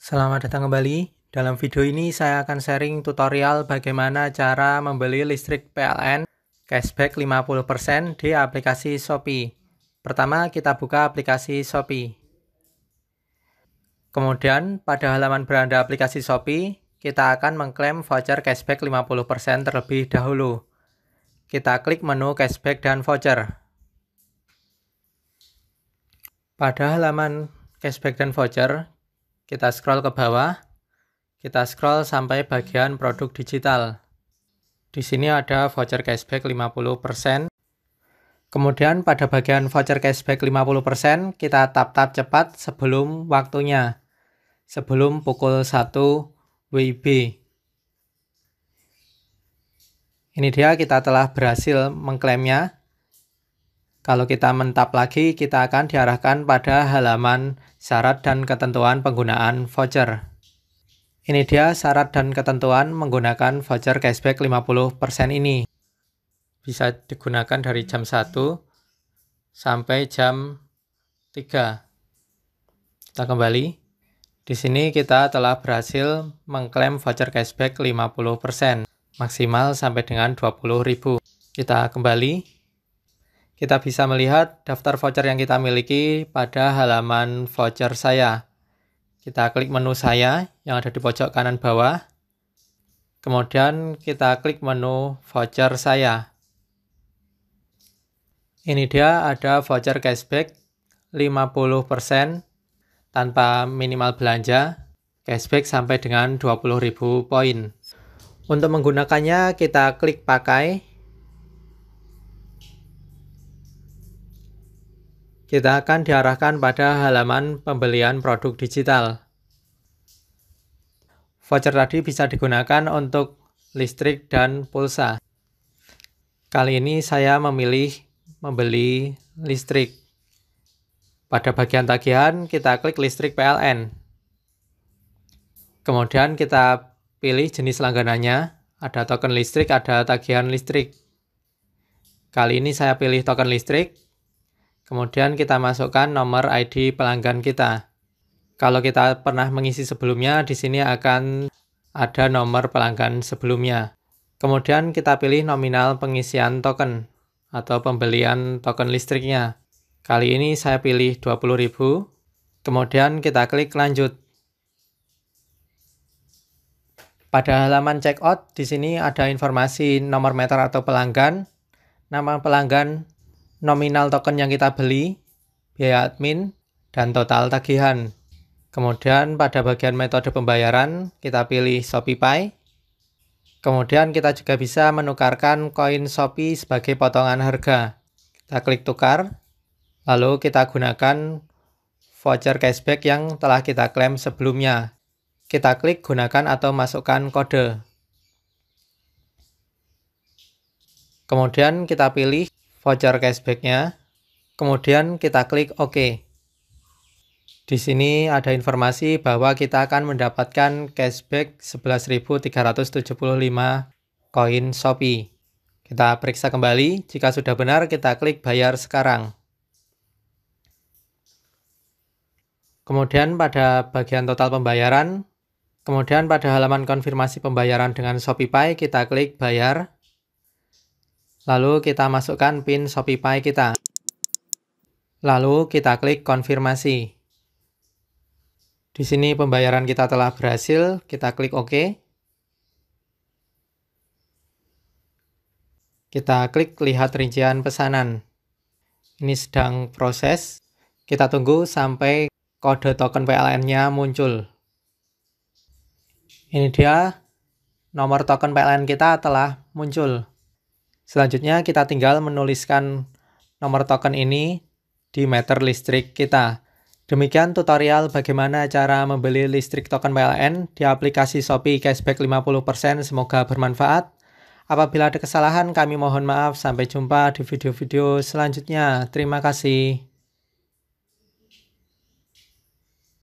Selamat datang kembali. Dalam video ini saya akan sharing tutorial bagaimana cara membeli listrik PLN cashback 50% di aplikasi Shopee. Pertama kita buka aplikasi Shopee. Kemudian pada halaman beranda aplikasi Shopee, kita akan mengklaim voucher cashback 50% terlebih dahulu. Kita klik menu cashback dan voucher. Pada halaman cashback dan voucher, kita scroll ke bawah. Kita scroll sampai bagian produk digital. Di sini ada voucher cashback 50%. Kemudian pada bagian voucher cashback 50%, kita tap-tap cepat sebelum waktunya. Sebelum pukul 1 WIB. Ini dia kita telah berhasil mengklaimnya. Kalau kita mentap lagi, kita akan diarahkan pada halaman syarat dan ketentuan penggunaan voucher. Ini dia syarat dan ketentuan menggunakan voucher cashback 50% ini. Bisa digunakan dari jam 1 sampai jam 3. Kita kembali. Di sini kita telah berhasil mengklaim voucher cashback 50%, maksimal sampai dengan 20.000. Kita kembali. Kita bisa melihat daftar voucher yang kita miliki pada halaman voucher saya. Kita klik menu saya yang ada di pojok kanan bawah. Kemudian kita klik menu voucher saya. Ini dia ada voucher cashback 50% tanpa minimal belanja, cashback sampai dengan 20.000 poin. Untuk menggunakannya kita klik pakai kita akan diarahkan pada halaman pembelian produk digital. Voucher tadi bisa digunakan untuk listrik dan pulsa. Kali ini saya memilih membeli listrik. Pada bagian tagihan, kita klik listrik PLN. Kemudian kita pilih jenis langganannya. Ada token listrik, ada tagihan listrik. Kali ini saya pilih token listrik Kemudian kita masukkan nomor ID pelanggan kita. Kalau kita pernah mengisi sebelumnya, di sini akan ada nomor pelanggan sebelumnya. Kemudian kita pilih nominal pengisian token atau pembelian token listriknya. Kali ini saya pilih 20.000. Kemudian kita klik lanjut. Pada halaman checkout, di sini ada informasi nomor meter atau pelanggan, nama pelanggan, nominal token yang kita beli, biaya admin, dan total tagihan. Kemudian pada bagian metode pembayaran, kita pilih ShopeePay. Kemudian kita juga bisa menukarkan koin Shopee sebagai potongan harga. Kita klik tukar, lalu kita gunakan voucher cashback yang telah kita klaim sebelumnya. Kita klik gunakan atau masukkan kode. Kemudian kita pilih voucher cashbacknya. Kemudian kita klik OK. Di sini ada informasi bahwa kita akan mendapatkan cashback 11.375 koin Shopee. Kita periksa kembali, jika sudah benar kita klik bayar sekarang. Kemudian pada bagian total pembayaran, kemudian pada halaman konfirmasi pembayaran dengan ShopeePay kita klik bayar. Lalu kita masukkan pin Shopify kita. Lalu kita klik konfirmasi. Di sini pembayaran kita telah berhasil, kita klik OK. Kita klik lihat rincian pesanan. Ini sedang proses. Kita tunggu sampai kode token PLN-nya muncul. Ini dia nomor token PLN kita telah muncul. Selanjutnya kita tinggal menuliskan nomor token ini di meter listrik kita. Demikian tutorial bagaimana cara membeli listrik token PLN di aplikasi Shopee Cashback 50%. Semoga bermanfaat. Apabila ada kesalahan kami mohon maaf. Sampai jumpa di video-video selanjutnya. Terima kasih.